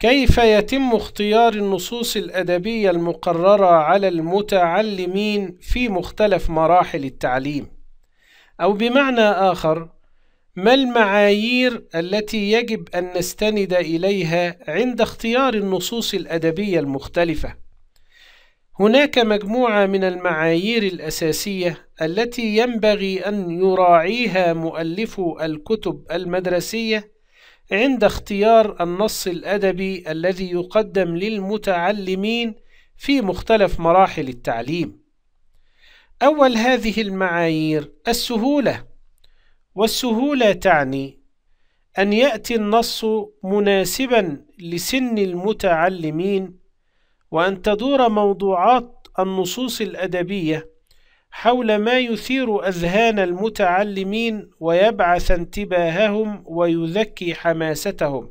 كيف يتم اختيار النصوص الأدبية المقررة على المتعلمين في مختلف مراحل التعليم؟ أو بمعنى آخر، ما المعايير التي يجب أن نستند إليها عند اختيار النصوص الأدبية المختلفة؟ هناك مجموعة من المعايير الأساسية التي ينبغي أن يراعيها مؤلفو الكتب المدرسية عند اختيار النص الأدبي الذي يقدم للمتعلمين في مختلف مراحل التعليم. أول هذه المعايير السهولة، والسهولة تعني أن يأتي النص مناسبًا لسن المتعلمين، وأن تدور موضوعات النصوص الأدبية حول ما يثير أذهان المتعلمين ويبعث انتباههم ويذكي حماستهم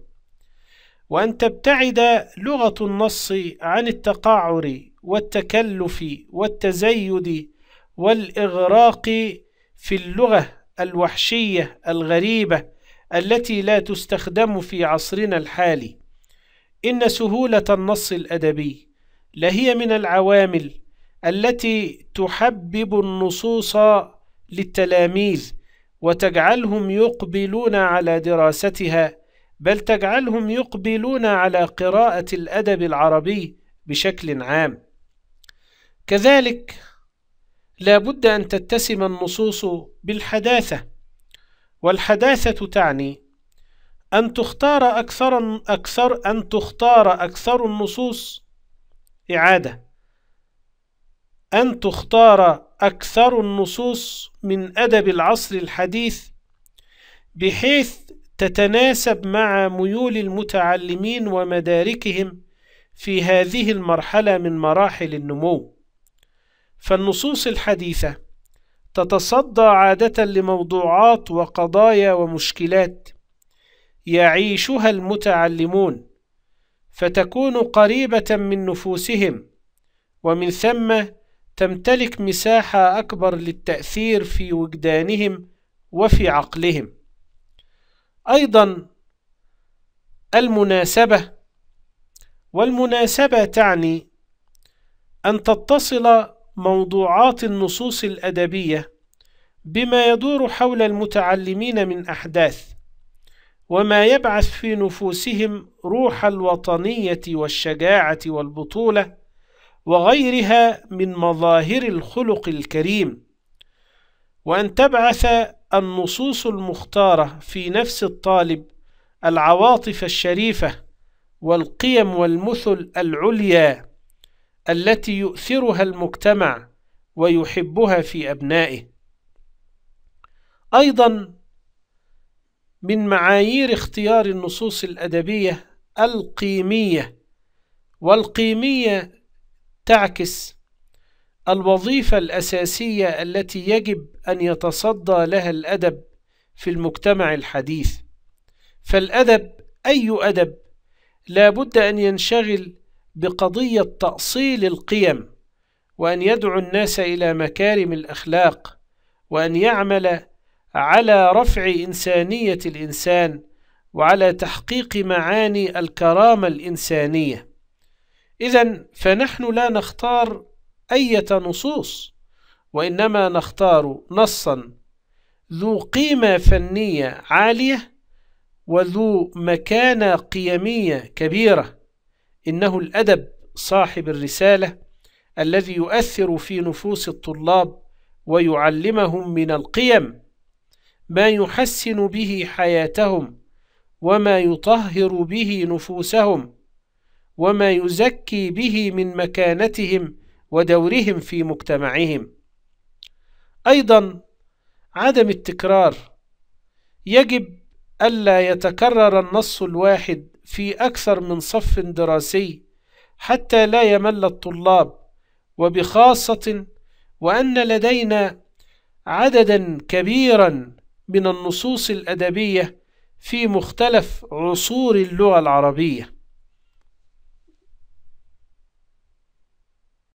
وأن تبتعد لغة النص عن التقعر والتكلف والتزيد والإغراق في اللغة الوحشية الغريبة التي لا تستخدم في عصرنا الحالي إن سهولة النص الأدبي لهي من العوامل التي تحبب النصوص للتلاميذ وتجعلهم يقبلون على دراستها بل تجعلهم يقبلون على قراءة الأدب العربي بشكل عام كذلك لا بد أن تتسم النصوص بالحداثة والحداثة تعني أن تختار أكثر أكثر أن تختار أكثر النصوص إعادة أن تختار أكثر النصوص من أدب العصر الحديث بحيث تتناسب مع ميول المتعلمين ومداركهم في هذه المرحلة من مراحل النمو فالنصوص الحديثة تتصدى عادة لموضوعات وقضايا ومشكلات يعيشها المتعلمون فتكون قريبة من نفوسهم ومن ثم تمتلك مساحة أكبر للتأثير في وجدانهم وفي عقلهم أيضا المناسبة والمناسبة تعني أن تتصل موضوعات النصوص الأدبية بما يدور حول المتعلمين من أحداث وما يبعث في نفوسهم روح الوطنية والشجاعة والبطولة وغيرها من مظاهر الخلق الكريم وأن تبعث النصوص المختارة في نفس الطالب العواطف الشريفة والقيم والمثل العليا التي يؤثرها المجتمع ويحبها في أبنائه أيضا من معايير اختيار النصوص الأدبية القيمية والقيمية تعكس الوظيفة الأساسية التي يجب أن يتصدى لها الأدب في المجتمع الحديث فالأدب أي أدب لا بد أن ينشغل بقضية تأصيل القيم وأن يدعو الناس إلى مكارم الأخلاق وأن يعمل على رفع إنسانية الإنسان وعلى تحقيق معاني الكرامة الإنسانية إذا فنحن لا نختار أية نصوص وإنما نختار نصا ذو قيمة فنية عالية وذو مكانة قيمية كبيرة إنه الأدب صاحب الرسالة الذي يؤثر في نفوس الطلاب ويعلمهم من القيم ما يحسن به حياتهم وما يطهر به نفوسهم وما يزكي به من مكانتهم ودورهم في مجتمعهم ايضا عدم التكرار يجب الا يتكرر النص الواحد في اكثر من صف دراسي حتى لا يمل الطلاب وبخاصه وان لدينا عددا كبيرا من النصوص الادبيه في مختلف عصور اللغه العربيه